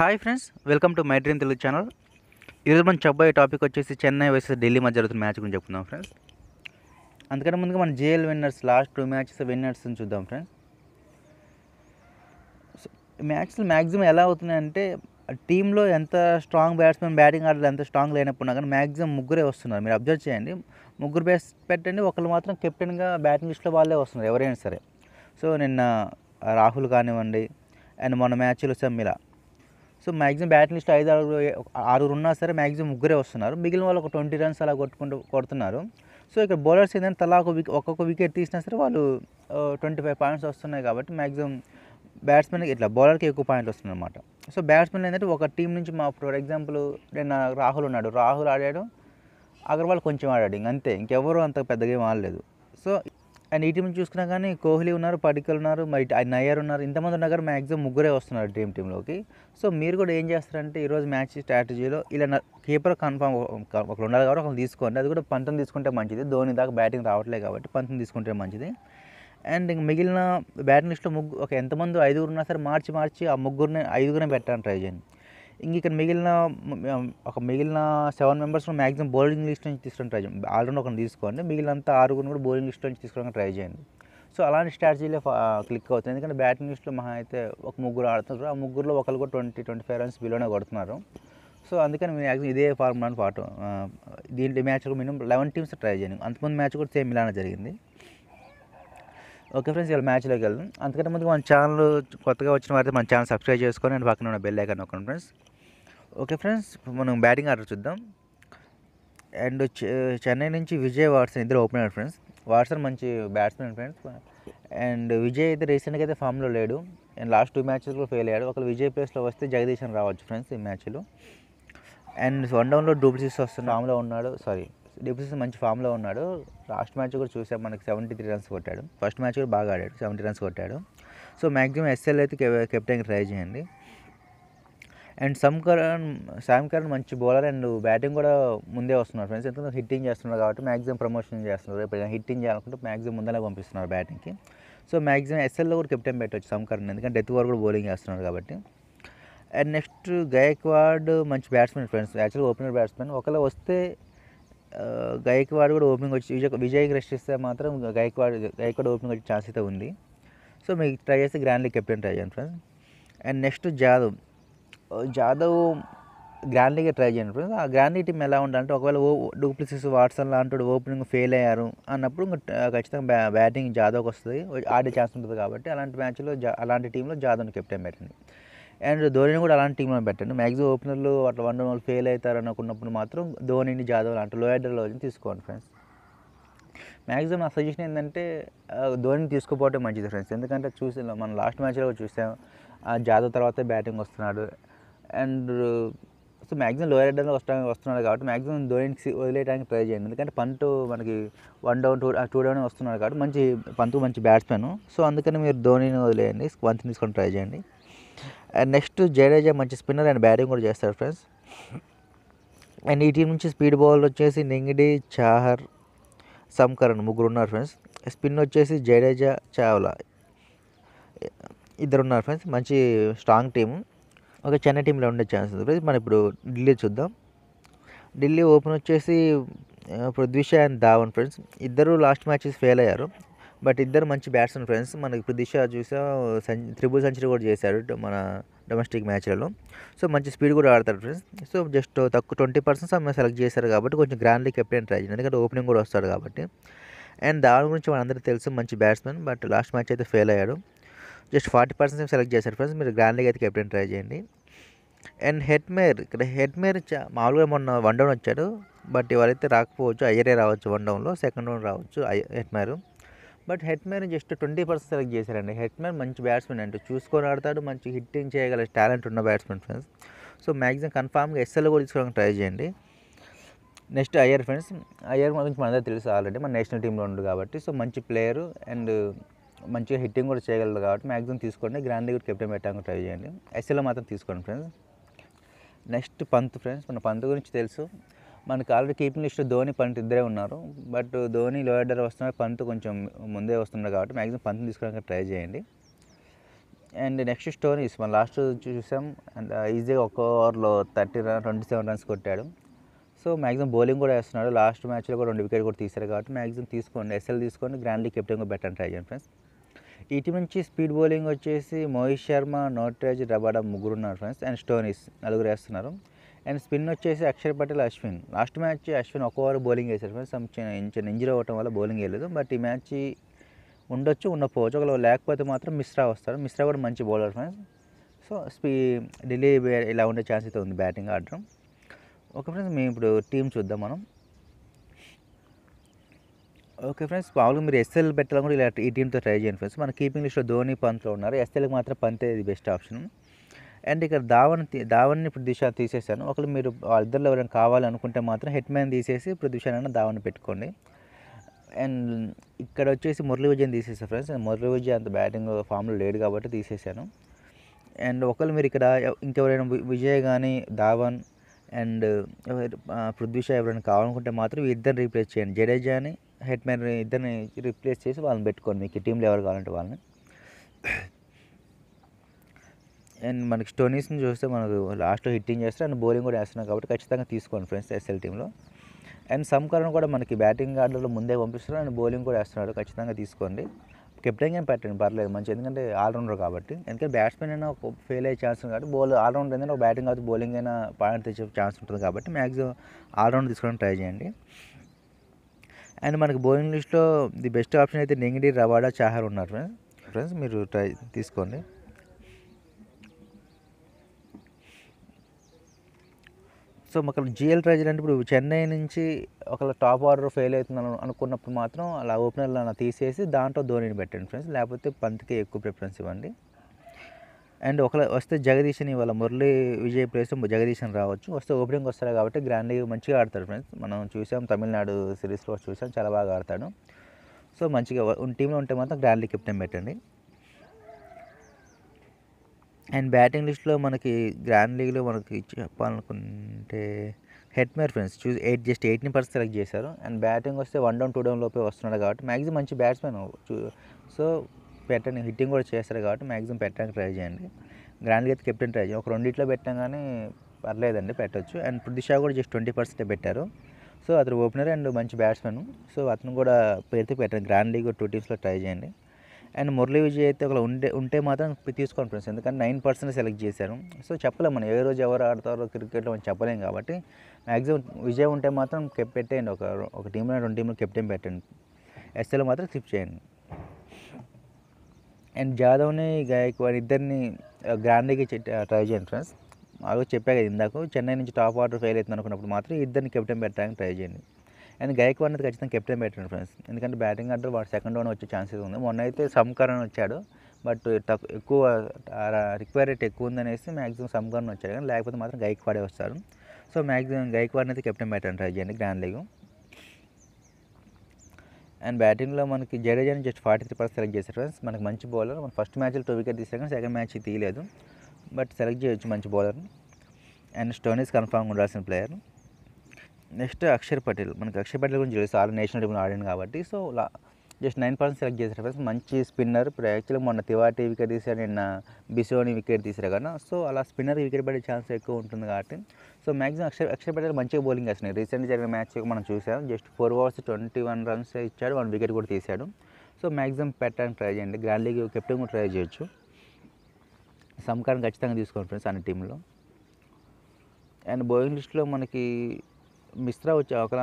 hi friends welcome to my dream Telugu channel ఈరోజు మనం చెప్పబోయే టాపిక్ వచ్చేసి చెన్నై వర్సెస్ ఢిల్లీ మధ్య జరుగుతున్న మ్యాచ్ గురించి చెప్తున్నాం ఫ్రెండ్స్ అందుకంటే ముందుగా మన GL winners last two matches విన్నర్స్ని చూద్దాం ఫ్రెండ్స్ మ్యాచ్లు మ్యాక్సిమం ఎలా అవుతున్నాయంటే టీంలో ఎంత స్ట్రాంగ్ బ్యాట్స్మెన్ బ్యాటింగ్ ఆర్డర్ ఎంత స్ట్రాంగ్ లేనప్పుడు కానీ మ్యాక్సిమం ముగ్గురే వస్తున్నారు మీరు అబ్జర్వ్ చేయండి ముగ్గురు బేస్ పెట్టండి ఒకళ్ళు మాత్రం కెప్టెన్గా బ్యాటింగ్ లిస్ట్లో వాళ్ళే వస్తున్నారు ఎవరైనా సరే సో నిన్న రాహుల్ కానివ్వండి అండ్ మన మ్యాచ్లో సెమ్మిలా సో మ్యాక్సిమం బ్యాటింగ్ లిస్ట్ ఐదు ఆరు ఆరుగురు ఉన్నా సరే మ్యాక్సిమం ముగ్గురే వస్తున్నారు మిగిలిన వాళ్ళు ఒక ట్వంటీ రన్స్ అలా కొట్టుకుంటూ కొడుతున్నారు సో ఇక్కడ బౌలర్స్ ఏంటంటే తలా ఒక వికెట్ ఒక్కొక్క వికెట్ తీసినా సరే వాళ్ళు ట్వంటీ ఫైవ్ పాయింట్స్ వస్తున్నాయి కాబట్టి మ్యాక్సిమం బ్యాట్స్మెన్ ఇట్లా బౌలర్కి ఎక్కువ పాయింట్లు వస్తుంది అనమాట సో బ్యాట్స్మెన్ ఏంటంటే ఒక టీం నుంచి మా ఫర్ ఎగ్జాంపుల్ నేను రాహుల్ ఉన్నాడు రాహుల్ ఆడాడు అగర్వాల్ కొంచెం ఆడాడు ఇంక అంతే ఇంకెవరు అంత పెద్దగా ఏం ఆడలేదు సో అండ్ ఈ టీం చూసుకున్నా కానీ కోహ్లీ ఉన్నారు పడికల్ ఉన్నారు మరి నయ్యర్ ఉన్నారు ఇంతమంది ఉన్నా కానీ మ్యాక్సిమం ముగ్గురే వస్తున్నారు డ్రీమ్ టీంలోకి సో మీరు కూడా ఏం చేస్తారంటే ఈరోజు మ్యాచ్ స్ట్రాటజీలో ఇలా కీపర్ కన్ఫామ్ ఒకరు ఉండాలి కాబట్టి ఒకరు తీసుకోండి అది కూడా పంతం తీసుకుంటే మంచిది ధోని దాకా బ్యాటింగ్ రావట్లేదు కాబట్టి పంతం తీసుకుంటే మంచిది అండ్ ఇంక మిగిలిన బ్యాటింగ్ లిస్ట్లో ముగ్గురు ఒక ఎంతమంది ఐదుగురు ఉన్నా సరే మార్చి మార్చి ఆ ముగ్గురిని ఐదుగురిని పెట్టాను ట్రై చేయండి ఇంక ఇక్కడ మిగిలిన ఒక మిగిలిన seven members maximum bowling list నుంచి తీసుకోవడం ట్రై చేయండి ఆల్రౌండ్ ఒకరిని తీసుకోండి మిగిలినంత ఆరుగురు కూడా బౌలింగ్ లిస్ట్ నుంచి తీసుకోవడానికి ట్రై చేయండి సో అలాంటి స్ట్రాటజీలో క్లిక్ అవుతుంది ఎందుకంటే బ్యాటింగ్ లిస్ట్లో మహా అయితే ఒక ముగ్గురు ఆడుతున్నారు ఆ ముగ్గురులో ఒకరు కూడా ట్వంటీ ట్వంటీ ఫైవ్ రన్స్ బిలోనే కొడుతున్నారు సో అందుకని మీరు యాక్చువల్ ఇదే ఫార్ములాని పాటు దీంట్లో match minimum eleven teams try చేయండి అంతకుముందు మ్యాచ్ కూడా సేమ్ ఇలానే జరిగింది ఓకే ఫ్రెండ్స్ ఇలా మ్యాచ్లోకి వెళ్దాం అంతకంటే ముందు మన ఛానల్ కొత్తగా వచ్చిన వారైతే మన ఛానల్ సబ్స్క్రైబ్ చేసుకొని అండ్ పక్కన ఉన్న బెల్ ఐకాన్ ఒక ఫ్రెండ్స్ ఓకే ఫ్రెండ్స్ మనం బ్యాటింగ్ ఆర్డర్ చూద్దాం అండ్ చెన్నై నుంచి విజయ్ వాట్సన్ ఇద్దరు ఓపెనర్ ఫ్రెండ్స్ వాట్సన్ మంచి బ్యాట్స్మెన్ ఫ్రెండ్స్ అండ్ విజయ్ అయితే రీసెంట్గా అయితే ఫామ్లో లేడు అండ్ లాస్ట్ టూ మ్యాచెస్ కూడా ఫెయిల్ అయ్యాడు ఒకళ్ళు విజయ్ ప్లేస్లో వస్తే జగదీశ్ అని రావచ్చు ఫ్రెండ్స్ ఈ మ్యాచ్లో అండ్ వన్ డౌన్లో డూప్లిసిస్ వస్తున్న ఫామ్లో ఉన్నాడు సారీ డూప్లిసిస్ మంచి ఫామ్లో ఉన్నాడు లాస్ట్ మ్యాచ్ కూడా చూసాం మనకి సెవెంటీ త్రీ రన్స్ కొట్టాడు ఫస్ట్ మ్యాచ్ కూడా బాగా ఆడాడు సెవెంటీ రన్స్ కొట్టాడు సో మ్యాక్సిమం ఎస్ఎల్ అయితే కెప్టెన్కి ట్రై చేయండి and Sam Curran Sam Curran మంచి బౌలర్ అండ్ బ్యాటింగ్ కూడా ముందే వస్తున్నారు ఫ్రెండ్స్ ఎందుకంటే హిట్టింగ్ చేస్తున్నారు కాబట్టి మ్యాక్సిమం ప్రమోషన్ చేస్తున్నారు ఇప్పుడు హిట్టింగ్ చేయాలనుకుంటే మ్యాక్సిమం ముందరే పంపిస్తున్నారు బ్యాటింగ్కి సో మ్యాక్సిమం ఎస్ఎల్లో కూడా కెప్టెన్ పెట్టవచ్చు సమ్ ఎందుకంటే డెత్ వరకు కూడా బౌలింగ్ చేస్తున్నారు కాబట్టి అండ్ నెక్స్ట్ గైక్వాడ్ మంచి బ్యాట్స్మెన్ ఫ్రెండ్స్ యాక్చువల్గా ఓపెనర్ బ్యాట్స్మెన్ ఒకవేళ వస్తే గైక్వాడ్ కూడా ఓపెనింగ్ వచ్చి విజయ్ విజయ్ రెస్ట్ ఇస్తే మాత్రం గైక్వాడ్ గైక్వాడ్ ఓపెనింగ్ వచ్చే ఛాన్స్ అయితే ఉంది సో మీకు ట్రై చేస్తే గ్రాండ్లీ కెప్టెన్ ట్రై చేయండి friends and next Jadhav Jadhav grand try చేయండి ఫ్రెండ్స్ ఆ గ్రాండ్ లీగ్ టీం ఎలా ఉండాలంటే ఒకవేళ ఓ డూప్లిసిస్ వాట్సన్ లాంటి ఓపెనింగ్ ఫెయిల్ అయ్యారు అన్నప్పుడు ఖచ్చితంగా బ్యా బ్యాటింగ్ జాదవ్కి వస్తుంది ఆడే ఛాన్స్ ఉంటుంది కాబట్టి అలాంటి మ్యాచ్లో జా అలాంటి టీంలో జాదవ్ని కెప్టెన్ పెట్టండి అండ్ ధోనిని కూడా అలాంటి టీంలో పెట్టండి మ్యాక్సిమం ఓపెనర్లు అట్లా వన్ వాళ్ళు ఫెయిల్ అవుతారు అనుకున్నప్పుడు మాత్రం ధోనిని జాదవ్ లాంటి లో ఎడర్లో తీసుకోండి ఫ్రెండ్స్ మ్యాక్సిమం నా సజెషన్ ఏంటంటే ధోనిని తీసుకుపోవటం మంచిది ఫ్రెండ్స్ ఎందుకంటే చూసి మనం లాస్ట్ మ్యాచ్లో చూసాం జాదవ్ తర్వాత బ్యాటింగ్ వస్తున్నాడు అండ్ సో మ్యాక్సిమం లోయర్ ఆర్డర్లో వస్తా వస్తున్నాడు కాబట్టి మ్యాక్సిమం ధోనికి వదిలేయడానికి ట్రై చేయండి ఎందుకంటే పంత్ మనకి one down two two down వస్తున్నాడు కాబట్టి మంచి పంత్ మంచి బ్యాట్స్మెన్ సో అందుకని మీరు ధోనిని వదిలేయండి పంత్ తీసుకొని ట్రై చేయండి అండ్ నెక్స్ట్ జడేజా మంచి స్పిన్నర్ అండ్ బ్యాటింగ్ కూడా చేస్తారు ఫ్రెండ్స్ అండ్ ఈ టీం నుంచి స్పీడ్ బౌలర్ వచ్చేసి నింగిడి చాహర్ సంకరణ్ ముగ్గురు ఉన్నారు ఫ్రెండ్స్ స్పిన్ వచ్చేసి జడేజా చావ్లా ఇద్దరు ఉన్నారు ఫ్రెండ్స్ మంచి స్ట్రాంగ్ టీము ఒక చెన్నై టీంలో ఉండే ఛాన్స్ ఉంది మనం ఇప్పుడు ఢిల్లీ చూద్దాం ఢిల్లీ ఓపెన్ వచ్చేసి పృథ్వీ అండ్ ధావన్ ఫ్రెండ్స్ ఇద్దరు లాస్ట్ మ్యాచెస్ ఫెయిల్ అయ్యారు బట్ ఇద్దరు మంచి బ్యాట్స్మెన్ ఫ్రెండ్స్ మనకి పృథ్వీ షా చూసా త్రిబుల్ సెంచరీ కూడా చేశారు మన డొమెస్టిక్ మ్యాచ్లలో సో మంచి స్పీడ్ కూడా ఆడతారు ఫ్రెండ్స్ సో జస్ట్ తక్కువ ట్వంటీ పర్సెంట్ ఆమె సెలెక్ట్ చేశారు కాబట్టి కొంచెం గ్రాండ్లీ కెప్టెన్ ట్రై చేయండి ఎందుకంటే ఓపెనింగ్ కూడా వస్తాడు కాబట్టి అండ్ దాని గురించి మనందరికీ తెలుసు మంచి బ్యాట్స్మెన్ బట్ లాస్ట్ మ్యాచ్ అయితే ఫెయిల్ అయ్యాడు జస్ట్ ఫార్టీ పర్సెంట్ సెలెక్ట్ చేశారు ఫ్రెండ్స్ మీరు గ్రాండ్గా అయితే కెప్టెన్ ట్రై చేయండి అండ్ హెడ్మేర్ ఇక్కడ హెడ్మేర్ మామూలుగా మొన్న వన్ డౌన్ వచ్చాడు బట్ ఎవరైతే రాకపోవచ్చు అయ్యరే రావచ్చు వన్ డౌన్లో సెకండ్ డౌన్ రావచ్చు Hetmyer but Hetmyer just twenty percent select చేశారండి హెడ్మేర్ మంచి బ్యాట్స్మెన్ అంటే చూసుకొని ఆడతాడు మంచి హిట్టింగ్ చేయగల టాలెంట్ ఉన్న బ్యాట్స్మెన్ ఫ్రెండ్స్ సో మ్యాక్సిమం కన్ఫామ్గా ఎస్ఎల్ కూడా తీసుకోవడానికి ట్రై చేయండి నెక్స్ట్ అయ్యర్ ఫ్రెండ్స్ అయ్యర్ గురించి మన దగ్గర తెలుసు ఆల్రెడీ మన నేషనల్ టీంలో ఉండు కాబట్టి సో మంచి ప్లేయరు అండ్ మంచిగా హిట్టింగ్ కూడా చేయగలదు కాబట్టి మ్యాక్సిమం తీసుకోండి గ్రాండ్ కూడా కెప్టెన్ పెట్టడానికి ట్రై చేయండి ఎస్ఎల్లో మాత్రం తీసుకోండి ఫ్రెండ్స్ నెక్స్ట్ పంత్ ఫ్రెండ్స్ మన పంత్ గురించి తెలుసు మనకు already keeping list Dhoni Pant ఇద్దరే ఉన్నారు బట్ ధోని లో ఆర్డర్ పంత్ కొంచెం ముందే వస్తున్నారు కాబట్టి మ్యాక్సిమం పంత్ తీసుకోవడానికి ట్రై చేయండి అండ్ నెక్స్ట్ స్టోరీస్ మన లాస్ట్ చూసాం అండ్ ఈజీగా ఒక్క ఓవర్లో thirty run twenty seven runs కొట్టాడు సో మ్యాక్సిమం బౌలింగ్ కూడా వేస్తున్నాడు లాస్ట్ మ్యాచ్లో కూడా రెండు వికెట్ కూడా తీశారు కాబట్టి మ్యాక్సిమం తీసుకోండి ఎస్ఎల్ తీసుకొని గ్రాండ్లీ కెప్టెన్ కూడా బెటర్ ట్రై చేయండి ఫ్రెండ్స్ ఇటు నుంచి స్పీడ్ బౌలింగ్ వచ్చేసి మోహిత్ శర్మ నోట్రాజ్ రబాడా ముగ్గురు ఉన్నారు ఫ్రెండ్స్ అండ్ స్టోనీస్ నలుగురు వేస్తున్నారు అండ్ స్పిన్ వచ్చేసి అక్షర్ పటేల్ అశ్విన్ లాస్ట్ మ్యాచ్ అశ్విన్ ఒక ఓవర్ బౌలింగ్ వేశారు ఫ్రెండ్స్ సమ్ చిన్న ఇంజరీ అవ్వటం వల్ల బౌలింగ్ వేయలేదు బట్ ఈ మ్యాచ్ ఉండొచ్చు ఉండకపోవచ్చు ఒకవేళ లేకపోతే మాత్రం మిశ్రా వస్తారు మిశ్రా కూడా మంచి బౌలర్ ఫ్రెండ్స్ సో స్పీ ఢిల్లీ ఇలా ఉండే ఛాన్స్ అయితే ఉంది బ్యాటింగ్ ఆడడం ఓకే ఫ్రెండ్స్ మేము ఇప్పుడు టీం చూద్దాం మనం ఓకే ఫ్రెండ్స్ మామూలుగా మీరు ఎస్ఎల్ పెట్టాలని కూడా ఇలా ఈ టీంతో ట్రై చేయండి ఫ్రెండ్స్ మన కీపింగ్ లిస్ట్లో ధోని పంత్లో ఉన్నారు ఎస్ఎల్కి మాత్రం పంతే ఇది బెస్ట్ ఆప్షన్ అండ్ ఇక్కడ దావన్ దావన్ని ఇప్పుడు దిశ తీసేసాను ఒకళ్ళు మీరు ఇద్దరు ఎవరైనా కావాలనుకుంటే మాత్రం హెడ్ మ్యాన్ తీసేసి ఇప్పుడు దిశానైనా దావన్ని పెట్టుకోండి అండ్ ఇక్కడ వచ్చేసి మురళి విజయ్ తీసేసాను ఫ్రెండ్స్ మురళి విజయ్ అంత బ్యాటింగ్ ఫామ్లో లేడు కాబట్టి తీసేసాను అండ్ ఒకళ్ళు మీరు ఇక్కడ ఇంకెవరైనా విజయ్ కానీ ధావన్ అండ్ పృథ్వీ ఎవరైనా కావాలనుకుంటే మాత్రం ఇద్దరు రీప్లేస్ చేయండి జడేజాని హెడ్ మ్యాన్ ఇద్దరిని రిప్లేస్ చేసి వాళ్ళని పెట్టుకోండి మీకు టీంలో ఎవరు కావాలంటే వాళ్ళని అండ్ మనకి స్టోనీస్ని చూస్తే మనకు లాస్ట్లో హిట్టింగ్ చేస్తారు అండ్ బౌలింగ్ కూడా వేస్తున్నాం కాబట్టి ఖచ్చితంగా తీసుకోండి ఫ్రెండ్స్ ఎస్ఎల్ టీంలో అండ్ సంకరణ కూడా మనకి బ్యాటింగ్ ఆర్డర్లో ముందే పంపిస్తారు అండ్ బౌలింగ్ కూడా వేస్తున్నాడు ఖచ్చితంగా తీసుకోండి కెప్టెన్ గేమ్ పెట్టండి పర్లేదు మంచి ఎందుకంటే ఆల్రౌండర్ కాబట్టి ఎందుకంటే బ్యాట్స్మెన్ అయినా ఒక ఫెయిల్ అయ్యే ఛాన్స్ ఉంది కాబట్టి బౌల్ ఆల్రౌండర్ ఏంటంటే ఒక బ్యాటింగ్ కాబట్టి బౌలింగ్ అయినా పాయింట్ తెచ్చే ఛాన్స్ ఉంటుంది కాబట్టి మ్యాక్సిమం ఆల్రౌండర్ తీసుకోవడానికి ట్రై చేయండి అండ్ మనకి బౌలింగ్ లిస్ట్లో ది బెస్ట్ ఆప్షన్ అయితే నెంగిడి రవాడా చాహర్ ఉన్నారు ఫ్రెండ్స్ మీరు ట్రై తీసుకోండి సో మాకు జిఎల్ ట్రై చేయాలంటే ఇప్పుడు చెన్నై నుంచి ఒకవేళ టాప్ ఆర్డర్ ఫెయిల్ అవుతుందని అనుకున్నప్పుడు మాత్రం అలా ఓపెనర్లు అలా తీసేసి దాంట్లో ధోనిని పెట్టండి ఫ్రెండ్స్ లేకపోతే పంత్కే ఎక్కువ ప్రిఫరెన్స్ ఇవ్వండి అండ్ ఒక వస్తే జగదీశని వాళ్ళ మురళి విజయ్ ప్లేస్ జగదీశని రావచ్చు వస్తే ఓపెనింగ్ వస్తారు కాబట్టి గ్రాండ్ మంచిగా ఆడతాడు ఫ్రెండ్స్ మనం చూసాం తమిళనాడు సిరీస్లో చూసాం చాలా బాగా ఆడతాడు సో మంచిగా టీంలో ఉంటే మాత్రం గ్రాండ్లీ కెప్టెన్ పెట్టండి అండ్ బ్యాటింగ్ లిస్ట్లో మనకి గ్రాండ్ లీగ్లో మనకి చెప్పాలనుకుంటే మేర్ ఫ్రెండ్స్ చూసి ఎయిట్ జస్ట్ ఎయిట్ని పర్సెంట్ సెలెక్ట్ చేశారు అండ్ బ్యాటింగ్ వస్తే వన్ డౌన్ టూ డౌన్ లోపే వస్తున్నాడు కాబట్టి మ్యాక్సిమం మంచి బ్యాట్స్మెన్ సో పెట్టండి హిట్టింగ్ కూడా చేస్తారు కాబట్టి మ్యాక్సిమం పెట్టడానికి ట్రై చేయండి గ్రాండ్ అయితే కెప్టెన్ ట్రై చేయండి ఒక రెండిట్లో పెట్టినా కానీ పర్లేదండి పెట్టొచ్చు అండ్ పృథ్షా కూడా జస్ట్ ట్వంటీ పర్సెంటే పెట్టారు సో అతను ఓపెనర్ అండ్ మంచి బ్యాట్స్మెన్ సో అతను కూడా పెడితే పెట్టండి గ్రాండ్ లీగ్ టూ టీమ్స్లో ట్రై చేయండి అండ్ మురళీ విజయ్ అయితే ఒక ఉంటే ఉంటే మాత్రం తీసుకోండి ఫ్రెండ్స్ ఎందుకంటే నైన్ పర్సెంట్ సెలెక్ట్ చేశారు సో చెప్పలేము మనం ఏ రోజు ఎవరు ఆడతారో క్రికెట్లో మనం చెప్పలేం కాబట్టి మ్యాక్సిమం విజయ్ ఉంటే మాత్రం కెప్ పెట్టేయండి ఒక ఒక టీంలో రెండు టీంలో కెప్టెన్ పెట్టండి ఎస్ఎల్ మాత్రం స్కిప్ చేయండి అండ్ జాదవ్ని గాయక్వాడ్ ఇద్దరిని దగ్గర ట్రై చేయండి ఫ్రెండ్స్ అలాగే చెప్పా కదా ఇందాక చెన్నై నుంచి టాప్ ఆర్డర్ ఫెయిల్ అవుతుంది అనుకున్నప్పుడు మాత్రం ఇద్దరిని కెప్టెన్ పెట్టడానికి ట్రై చేయండి అండ్ గైక్వాడ్ అనేది ఖచ్చితంగా కెప్టెన్ పెట్టండి ఫ్రెండ్స్ ఎందుకంటే బ్యాటింగ్ ఆర్డర్ వాడు సెకండ్ ఓన్ వచ్చే ఛాన్సెస్ ఉంది మొన్న అయితే సమకరణ్ వచ్చాడు బట్ ఎక్కువ రిక్వైర్ రేట్ ఎక్కువ ఉందనేసి మ్యాక్సిమం సమకరణ్ వచ్చాడు కానీ లేకపోతే మాత్రం గైక్వాడే వస్తారు సో మ్యాక్సిమం గైక్వాడ్ అనేది కెప్టెన్ పెట్టండి ట్రై చేయండి గ్రాండ్ లీగ్ అండ్ బ్యాటింగ్లో మనకి జడేజాని just forty three percent select చేశారు ఫ్రెండ్స్ మనకి మంచి బౌలర్ మనం ఫస్ట్ మ్యాచ్లో టూ వికెట్ తీసాం కానీ సెకండ్ మ్యాచ్ తీయలేదు బట్ సెలెక్ట్ చేయొచ్చు మంచి బౌలర్ని అండ్ స్టోనీస్ కన్ఫామ్ ఉండాల్సిన ప్లేయర్ నెక్స్ట్ అక్షర్ పటేల్ మనకి అక్షర్ పటేల్ గురించి తెలుసు ఆల్ నేషనల్ టీమ్ ఆడాను కాబట్టి so just nine percent select చేశారు ఫ్రెండ్స్ మంచి స్పిన్నర్ ఇప్పుడు యాక్చువల్గా మొన్న తివాటి వికెట్ తీసారు నిన్న బిసోని వికెట్ తీసారు కదా సో అలా స్పిన్నర్ వికెట్ పడే ఛాన్స్ ఎక్కువ ఉంటుంది కాబట్టి సో మ్యాక్సిమం అక్షర్ అక్షర్ పటేల్ మంచిగా బౌలింగ్ వేస్తున్నాయి రీసెంట్ జరిగిన మ్యాచ్ మనం చూసాం just four overs twenty one runs ఇచ్చాడు వన్ వికెట్ కూడా తీశాడు సో మ్యాక్సిమం పెట్టడానికి ట్రై చేయండి గ్రాండ్ లీగ్ కెప్టెన్ కూడా ట్రై చేయొచ్చు సమకారం ఖచ్చితంగా తీసుకోండి ఫ్రెండ్స్ అన్ని టీంలో అండ్ బౌలింగ్ లిస్ట్లో మనకి మిశ్రా వచ్చే ఒక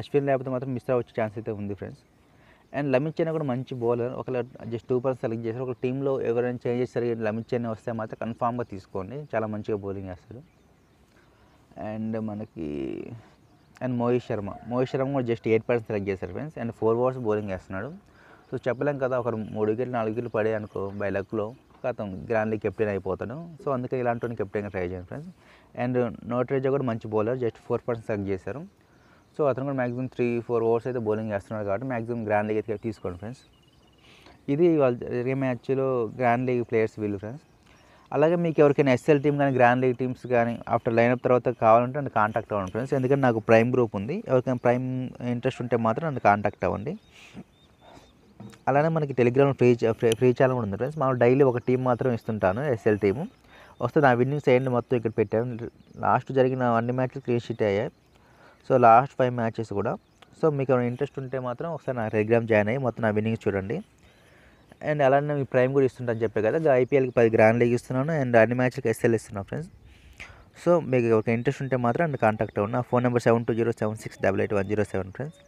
అశ్విన్ లేకపోతే మాత్రం మిశ్రా వచ్చే ఛాన్స్ అయితే ఉంది ఫ్రెండ్స్ అండ్ లమిచ్చేనా కూడా మంచి బౌలర్ ఒక జస్ట్ టూ పర్సెంట్ సెలెక్ట్ చేశారు ఒక టీంలో ఎవరైనా చేంజ్ చేస్తారు లమిచ్చేనా వస్తే మాత్రం కన్ఫామ్గా తీసుకోండి చాలా మంచిగా బౌలింగ్ వేస్తారు అండ్ మనకి అండ్ మోహిత్ శర్మ మోహిత్ శర్మ కూడా జస్ట్ ఎయిట్ పర్సెంట్ సెలెక్ట్ చేశారు friends and four overs bowling వేస్తున్నాడు సో చెప్పలేం కదా ఒకరు మూడు వికెట్లు నాలుగు వికెట్లు పడే అనుకో బై లక్లో అతను లీగ్ కెప్టెన్ అయిపోతాడు సో అందుకే ఇలాంటి కెప్టెన్గా ట్రై చేయండి ఫ్రెండ్స్ అండ్ నోట్రేజా కూడా మంచి bowler just four percent select చేశారు సో అతను కూడా మ్యాక్సిమం త్రీ ఫోర్ ఓవర్స్ అయితే బౌలింగ్ చేస్తున్నాడు కాబట్టి మ్యాక్సిమం గ్రాండ్ లీగ్ అయితే తీసుకోండి ఫ్రెండ్స్ ఇది వాళ్ళు జరిగే మ్యాచ్లో గ్రాండ్ లీగ్ ప్లేయర్స్ వీళ్ళు ఫ్రెండ్స్ అలాగే మీకు ఎవరికైనా ఎస్ఎల్ టీమ్ కానీ గ్రాండ్ లీగ్ టీమ్స్ కానీ ఆఫ్టర్ లైనప్ తర్వాత కావాలంటే నన్ను కాంటాక్ట్ అవ్వండి ఫ్రెండ్స్ ఎందుకంటే నాకు ప్రైమ్ గ్రూప్ ఉంది ఎవరికైనా ప్రైమ్ ఇంట్రెస్ట్ ఉంటే మాత్రం నన్ను కాంటాక్ట్ అవ్వండి అలానే మనకి టెలిగ్రామ్ ఫ్రీ ఫ్రీ ఛానల్ కూడా ఉంది ఫ్రెండ్స్ మనం డైలీ ఒక టీం మాత్రం ఇస్తుంటాను ఎస్ఎల్ టీము వస్తే నా విన్నింగ్స్ అయ్యండి మొత్తం ఇక్కడ పెట్టాను లాస్ట్ జరిగిన అన్ని మ్యాచ్లు క్లీన్ షీట్ అయ్యాయి సో లాస్ట్ ఫైవ్ మ్యాచెస్ కూడా సో మీకు ఇంట్రెస్ట్ ఉంటే మాత్రం ఒకసారి నా టెలిగ్రామ్ జాయిన్ అయ్యి మొత్తం నా విన్నింగ్స్ చూడండి అండ్ అలానే మీ ప్రైమ్ కూడా ఇస్తుంటాను చెప్పే కదా ఐపీఎల్కి పది గ్రాండ్ లీగ్ ఇస్తున్నాను అండ్ అన్ని మ్యాచ్లకి ఎస్ఎల్ ఇస్తున్నాను ఫ్రెండ్స్ సో మీకు ఒక ఇంట్రెస్ట్ ఉంటే మాత్రం అండ్ కాంటాక్ట్ అవ్వండి నా phone number seven two zero seven six double eight one zero seven friends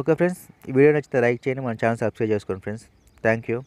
okay friends ఈ వీడియో నచ్చితే లైక్ చేయండి మన ఛానల్ సబ్స్క్రైబ్ చేసుకోండి ఫ్రెండ్స్ థ్యాంక్ యూ